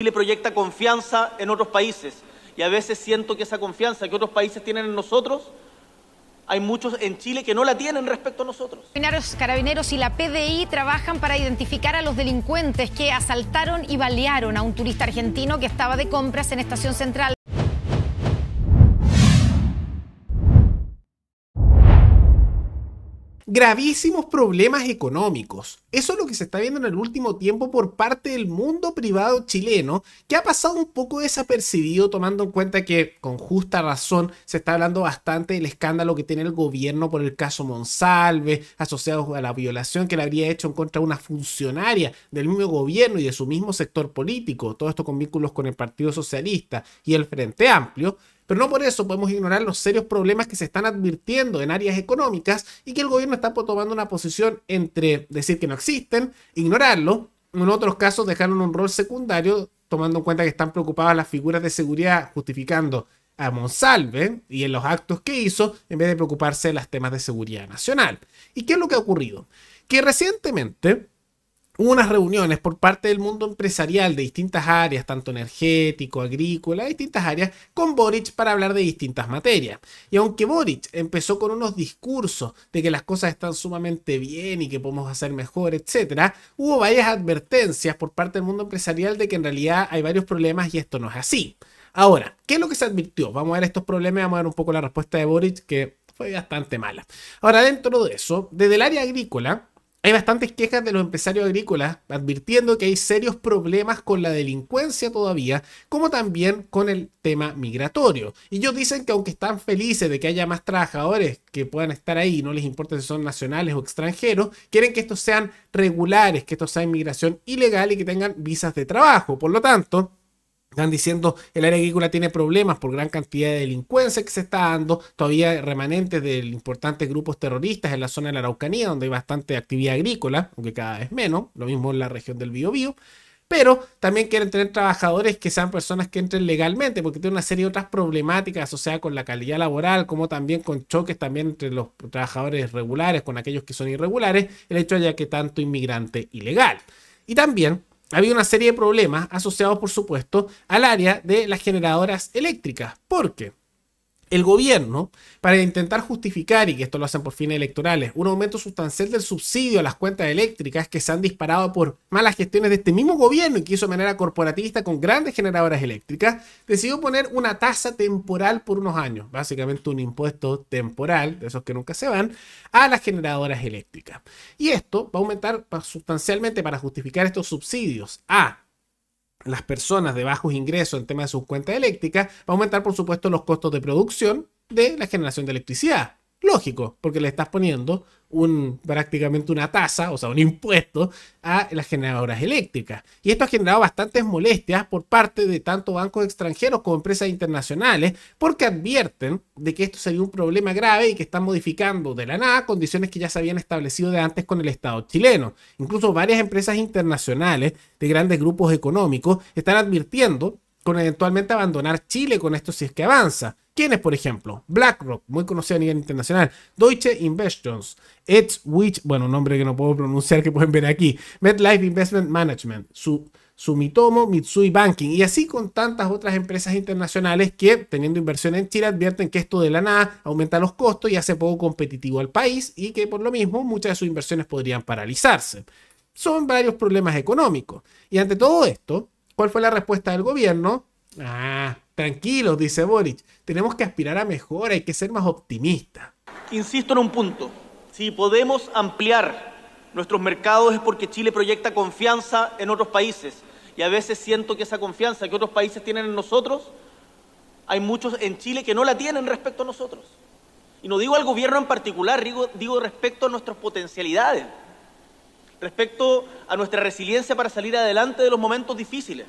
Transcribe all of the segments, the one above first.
Chile proyecta confianza en otros países y a veces siento que esa confianza que otros países tienen en nosotros, hay muchos en Chile que no la tienen respecto a nosotros. Carabineros, carabineros y la PDI trabajan para identificar a los delincuentes que asaltaron y balearon a un turista argentino que estaba de compras en Estación Central. gravísimos problemas económicos. Eso es lo que se está viendo en el último tiempo por parte del mundo privado chileno, que ha pasado un poco desapercibido tomando en cuenta que con justa razón se está hablando bastante del escándalo que tiene el gobierno por el caso Monsalve, asociado a la violación que le habría hecho en contra de una funcionaria del mismo gobierno y de su mismo sector político, todo esto con vínculos con el Partido Socialista y el Frente Amplio. Pero no por eso podemos ignorar los serios problemas que se están advirtiendo en áreas económicas y que el gobierno está tomando una posición entre decir que no existen, ignorarlo, en otros casos dejaron un rol secundario tomando en cuenta que están preocupadas las figuras de seguridad justificando a Monsalve y en los actos que hizo en vez de preocuparse de los temas de seguridad nacional. ¿Y qué es lo que ha ocurrido? Que recientemente hubo unas reuniones por parte del mundo empresarial de distintas áreas, tanto energético, agrícola, distintas áreas, con Boric para hablar de distintas materias. Y aunque Boric empezó con unos discursos de que las cosas están sumamente bien y que podemos hacer mejor, etc., hubo varias advertencias por parte del mundo empresarial de que en realidad hay varios problemas y esto no es así. Ahora, ¿qué es lo que se advirtió? Vamos a ver estos problemas, vamos a ver un poco la respuesta de Boric, que fue bastante mala. Ahora, dentro de eso, desde el área agrícola, hay bastantes quejas de los empresarios agrícolas advirtiendo que hay serios problemas con la delincuencia todavía, como también con el tema migratorio. Y ellos dicen que aunque están felices de que haya más trabajadores que puedan estar ahí, no les importa si son nacionales o extranjeros, quieren que estos sean regulares, que esto sea inmigración ilegal y que tengan visas de trabajo. Por lo tanto, están diciendo el área agrícola tiene problemas por gran cantidad de delincuencia que se está dando, todavía remanentes de importantes grupos terroristas en la zona de la Araucanía, donde hay bastante actividad agrícola, aunque cada vez menos, lo mismo en la región del Biobío. Pero también quieren tener trabajadores que sean personas que entren legalmente, porque tiene una serie de otras problemáticas sea, con la calidad laboral, como también con choques también entre los trabajadores regulares, con aquellos que son irregulares, el hecho de que tanto inmigrante ilegal. Y también había una serie de problemas asociados, por supuesto, al área de las generadoras eléctricas. ¿Por qué? el gobierno, para intentar justificar, y que esto lo hacen por fines electorales, un aumento sustancial del subsidio a las cuentas eléctricas que se han disparado por malas gestiones de este mismo gobierno y que hizo de manera corporativista con grandes generadoras eléctricas, decidió poner una tasa temporal por unos años, básicamente un impuesto temporal, de esos que nunca se van, a las generadoras eléctricas. Y esto va a aumentar sustancialmente para justificar estos subsidios a las personas de bajos ingresos en tema de sus cuentas eléctricas, va a aumentar por supuesto los costos de producción de la generación de electricidad. Lógico, porque le estás poniendo un, prácticamente una tasa, o sea, un impuesto a las generadoras eléctricas. Y esto ha generado bastantes molestias por parte de tanto bancos extranjeros como empresas internacionales, porque advierten de que esto sería un problema grave y que están modificando de la nada condiciones que ya se habían establecido de antes con el Estado chileno. Incluso varias empresas internacionales de grandes grupos económicos están advirtiendo con eventualmente abandonar Chile con esto si es que avanza. ¿Quiénes, por ejemplo? BlackRock, muy conocida a nivel internacional. Deutsche Investments, EdgeWitch, bueno, un nombre que no puedo pronunciar que pueden ver aquí. MetLife Investment Management, Sumitomo, Mitsui Banking y así con tantas otras empresas internacionales que, teniendo inversión en Chile, advierten que esto de la nada aumenta los costos y hace poco competitivo al país y que por lo mismo muchas de sus inversiones podrían paralizarse. Son varios problemas económicos. Y ante todo esto, ¿cuál fue la respuesta del gobierno? Ah, Tranquilos, dice Boric, tenemos que aspirar a mejor, hay que ser más optimistas. Insisto en un punto, si podemos ampliar nuestros mercados es porque Chile proyecta confianza en otros países y a veces siento que esa confianza que otros países tienen en nosotros, hay muchos en Chile que no la tienen respecto a nosotros. Y no digo al gobierno en particular, digo, digo respecto a nuestras potencialidades, respecto a nuestra resiliencia para salir adelante de los momentos difíciles.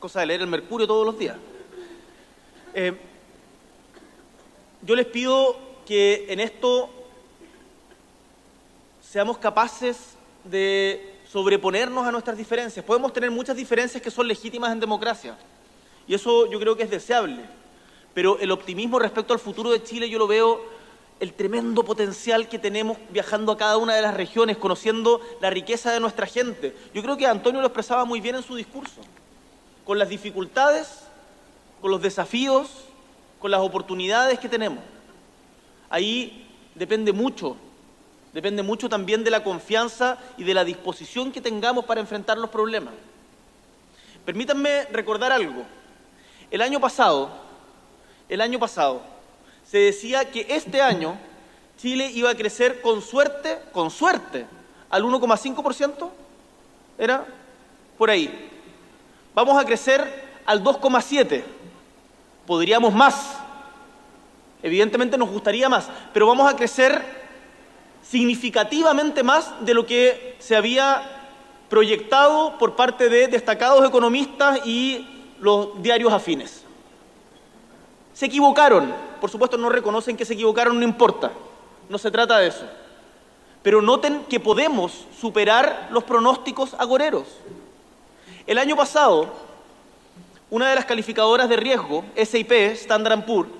Cosa de leer el Mercurio todos los días. Eh, yo les pido que en esto seamos capaces de sobreponernos a nuestras diferencias. Podemos tener muchas diferencias que son legítimas en democracia, y eso yo creo que es deseable, pero el optimismo respecto al futuro de Chile yo lo veo el tremendo potencial que tenemos viajando a cada una de las regiones, conociendo la riqueza de nuestra gente. Yo creo que Antonio lo expresaba muy bien en su discurso, con las dificultades con los desafíos, con las oportunidades que tenemos. Ahí depende mucho, depende mucho también de la confianza y de la disposición que tengamos para enfrentar los problemas. Permítanme recordar algo. El año pasado, el año pasado, se decía que este año Chile iba a crecer con suerte, con suerte, al 1,5%, era por ahí. Vamos a crecer al 2,7% podríamos más. Evidentemente nos gustaría más, pero vamos a crecer significativamente más de lo que se había proyectado por parte de destacados economistas y los diarios afines. Se equivocaron, por supuesto no reconocen que se equivocaron, no importa, no se trata de eso. Pero noten que podemos superar los pronósticos agoreros. El año pasado, una de las calificadoras de riesgo, SIP, Standard Poor's,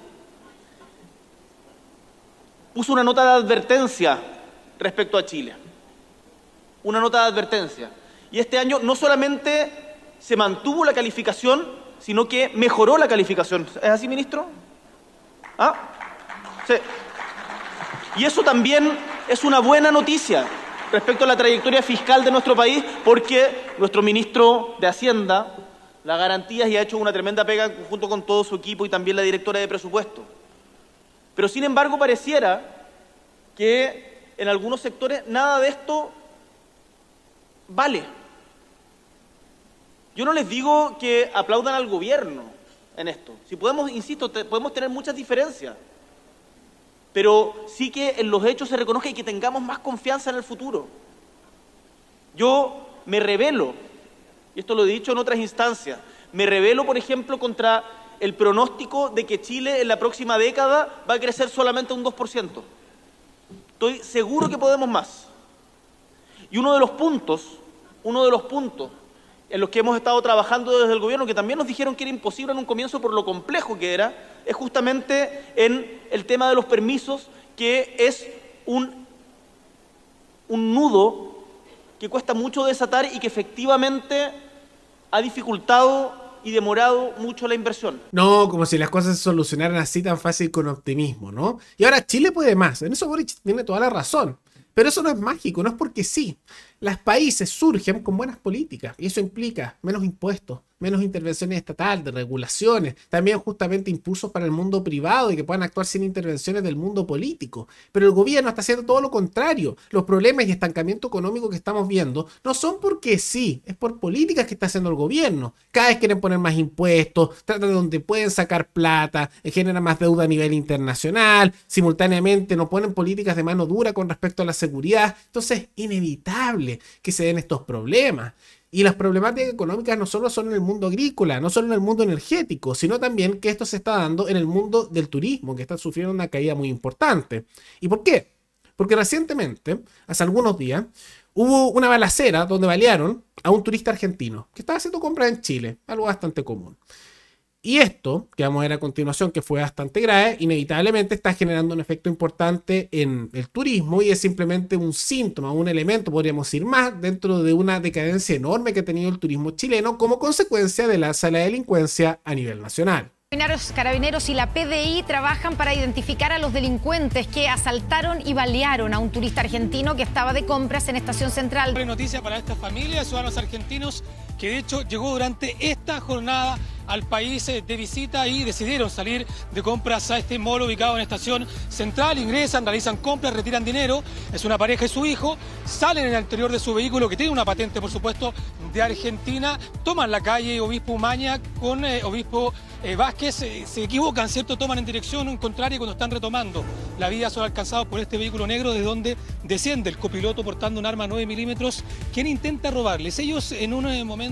puso una nota de advertencia respecto a Chile. Una nota de advertencia. Y este año no solamente se mantuvo la calificación, sino que mejoró la calificación. ¿Es así, ministro? ¿Ah? Sí. Y eso también es una buena noticia respecto a la trayectoria fiscal de nuestro país, porque nuestro ministro de Hacienda, las garantías y ha hecho una tremenda pega junto con todo su equipo y también la directora de presupuesto. Pero sin embargo pareciera que en algunos sectores nada de esto vale. Yo no les digo que aplaudan al gobierno en esto. Si podemos, insisto, podemos tener muchas diferencias. Pero sí que en los hechos se reconozca y que tengamos más confianza en el futuro. Yo me revelo y esto lo he dicho en otras instancias, me revelo, por ejemplo, contra el pronóstico de que Chile en la próxima década va a crecer solamente un 2%. Estoy seguro que podemos más. Y uno de los puntos, uno de los puntos en los que hemos estado trabajando desde el gobierno, que también nos dijeron que era imposible en un comienzo por lo complejo que era, es justamente en el tema de los permisos, que es un, un nudo que cuesta mucho desatar y que efectivamente ha dificultado y demorado mucho la inversión. No, como si las cosas se solucionaran así tan fácil con optimismo, ¿no? Y ahora Chile puede más. En eso Boric tiene toda la razón. Pero eso no es mágico, no es porque sí. Los países surgen con buenas políticas y eso implica menos impuestos, menos intervenciones estatales, de regulaciones, también justamente impulsos para el mundo privado y que puedan actuar sin intervenciones del mundo político. Pero el gobierno está haciendo todo lo contrario. Los problemas y estancamiento económico que estamos viendo no son porque sí, es por políticas que está haciendo el gobierno. Cada vez quieren poner más impuestos, tratan de donde pueden sacar plata, eh, generan más deuda a nivel internacional, simultáneamente no ponen políticas de mano dura con respecto a la seguridad. Entonces, es inevitable que se den estos problemas. Y las problemáticas económicas no solo son en el mundo agrícola, no solo en el mundo energético, sino también que esto se está dando en el mundo del turismo, que está sufriendo una caída muy importante. ¿Y por qué? Porque recientemente, hace algunos días, hubo una balacera donde balearon a un turista argentino que estaba haciendo compras en Chile, algo bastante común. Y esto, que vamos a ver a continuación, que fue bastante grave, inevitablemente está generando un efecto importante en el turismo y es simplemente un síntoma, un elemento, podríamos decir más, dentro de una decadencia enorme que ha tenido el turismo chileno como consecuencia de la sala de delincuencia a nivel nacional. Carabineros y la PDI trabajan para identificar a los delincuentes que asaltaron y balearon a un turista argentino que estaba de compras en Estación Central. Noticia para estas familias, ciudadanos argentinos que de hecho llegó durante esta jornada al país eh, de visita y decidieron salir de compras a este mall ubicado en estación central. Ingresan, realizan compras, retiran dinero. Es una pareja y su hijo. Salen en el interior de su vehículo, que tiene una patente, por supuesto, de Argentina. Toman la calle Obispo Maña con eh, Obispo eh, Vázquez. se equivocan, ¿cierto? Toman en dirección un contrario cuando están retomando la vida. son alcanzados por este vehículo negro, desde donde desciende el copiloto portando un arma 9 milímetros, quien intenta robarles. Ellos en un momento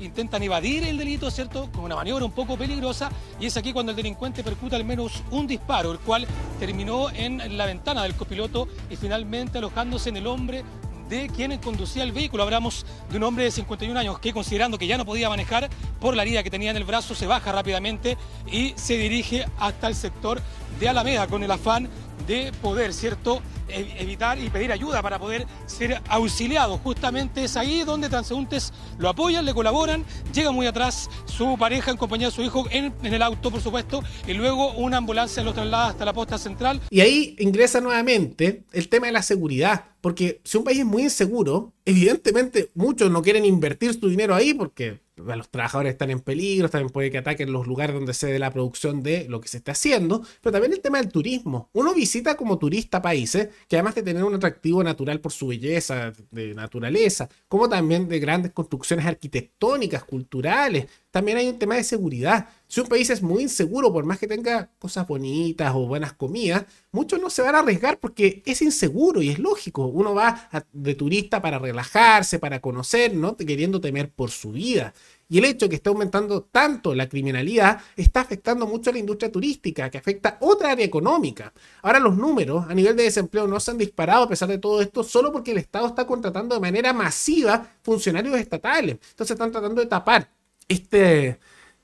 intentan evadir el delito, ¿cierto? Con una maniobra un poco peligrosa y es aquí cuando el delincuente percuta al menos un disparo, el cual terminó en la ventana del copiloto y finalmente alojándose en el hombre de quien conducía el vehículo. Hablamos de un hombre de 51 años que, considerando que ya no podía manejar por la herida que tenía en el brazo, se baja rápidamente y se dirige hasta el sector de Alameda con el afán de poder, ¿cierto?, evitar y pedir ayuda para poder ser auxiliado. Justamente es ahí donde transeúntes lo apoyan, le colaboran, llega muy atrás su pareja en compañía de su hijo en, en el auto, por supuesto, y luego una ambulancia lo traslada hasta la posta central. Y ahí ingresa nuevamente el tema de la seguridad porque si un país es muy inseguro, evidentemente muchos no quieren invertir su dinero ahí porque los trabajadores están en peligro, también puede que ataquen los lugares donde se dé la producción de lo que se está haciendo, pero también el tema del turismo. Uno visita como turista países que además de tener un atractivo natural por su belleza de naturaleza, como también de grandes construcciones arquitectónicas, culturales, también hay un tema de seguridad. Si un país es muy inseguro, por más que tenga cosas bonitas o buenas comidas, muchos no se van a arriesgar porque es inseguro y es lógico. Uno va de turista para relajarse, para conocer, no queriendo temer por su vida. Y el hecho de que esté aumentando tanto la criminalidad está afectando mucho a la industria turística, que afecta otra área económica. Ahora los números a nivel de desempleo no se han disparado a pesar de todo esto, solo porque el Estado está contratando de manera masiva funcionarios estatales. Entonces están tratando de tapar este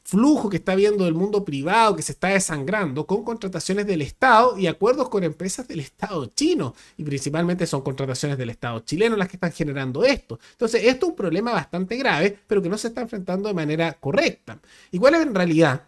flujo que está habiendo del mundo privado que se está desangrando con contrataciones del Estado y acuerdos con empresas del Estado chino. Y principalmente son contrataciones del Estado chileno las que están generando esto. Entonces, esto es un problema bastante grave, pero que no se está enfrentando de manera correcta. Igual en realidad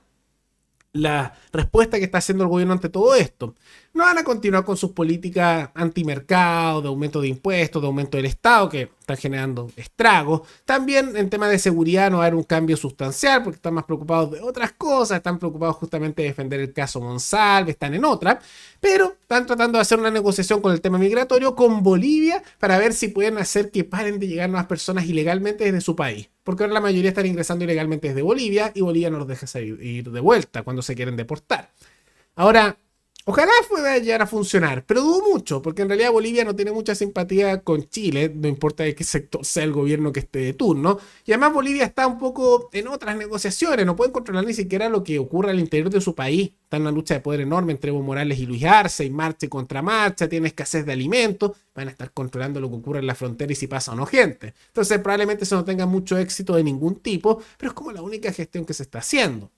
la respuesta que está haciendo el gobierno ante todo esto. No van a continuar con sus políticas antimercado, de aumento de impuestos, de aumento del Estado, que están generando estragos. También en tema de seguridad no va a haber un cambio sustancial, porque están más preocupados de otras cosas, están preocupados justamente de defender el caso Monsalve, están en otra, pero están tratando de hacer una negociación con el tema migratorio con Bolivia para ver si pueden hacer que paren de llegar nuevas personas ilegalmente desde su país porque ahora la mayoría están ingresando ilegalmente desde Bolivia y Bolivia no los deja ir de vuelta cuando se quieren deportar. Ahora, Ojalá pueda llegar a funcionar, pero dudo mucho, porque en realidad Bolivia no tiene mucha simpatía con Chile, no importa de qué sector sea el gobierno que esté de turno. Y además Bolivia está un poco en otras negociaciones, no pueden controlar ni siquiera lo que ocurre al interior de su país. Está en una lucha de poder enorme entre Evo Morales y Luis Arce, y marcha y marcha, tiene escasez de alimentos, van a estar controlando lo que ocurre en la frontera y si pasa o no gente. Entonces probablemente eso no tenga mucho éxito de ningún tipo, pero es como la única gestión que se está haciendo.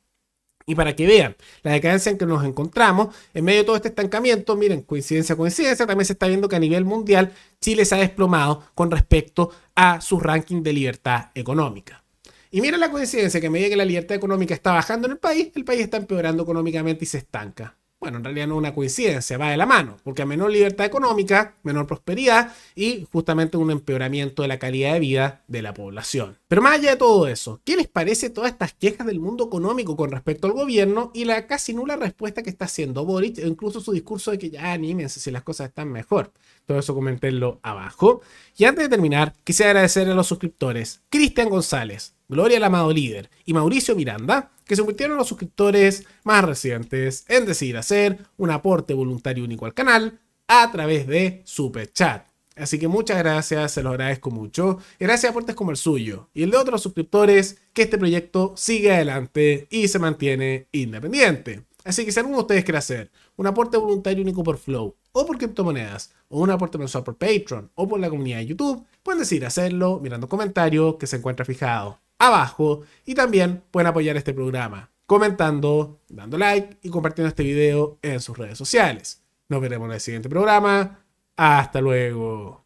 Y para que vean la decadencia en que nos encontramos, en medio de todo este estancamiento, miren, coincidencia, coincidencia, también se está viendo que a nivel mundial Chile se ha desplomado con respecto a su ranking de libertad económica. Y miren la coincidencia que a medida que la libertad económica está bajando en el país, el país está empeorando económicamente y se estanca bueno, en realidad no es una coincidencia, va de la mano, porque a menor libertad económica, menor prosperidad y justamente un empeoramiento de la calidad de vida de la población. Pero más allá de todo eso, ¿qué les parece todas estas quejas del mundo económico con respecto al gobierno y la casi nula respuesta que está haciendo Boric, incluso su discurso de que ya anímense si las cosas están mejor? Todo eso comentenlo abajo. Y antes de terminar, quisiera agradecer a los suscriptores Cristian González, Gloria Amado Líder y Mauricio Miranda, que se convirtieron en los suscriptores más recientes en decidir hacer un aporte voluntario único al canal a través de Super Chat. Así que muchas gracias, se los agradezco mucho. Gracias a aportes como el suyo y el de otros suscriptores que este proyecto sigue adelante y se mantiene independiente. Así que si alguno de ustedes quiere hacer un aporte voluntario único por Flow o por criptomonedas o un aporte mensual por Patreon o por la comunidad de YouTube, pueden decidir hacerlo mirando comentarios que se encuentra fijado abajo y también pueden apoyar este programa comentando, dando like y compartiendo este video en sus redes sociales. Nos veremos en el siguiente programa. Hasta luego.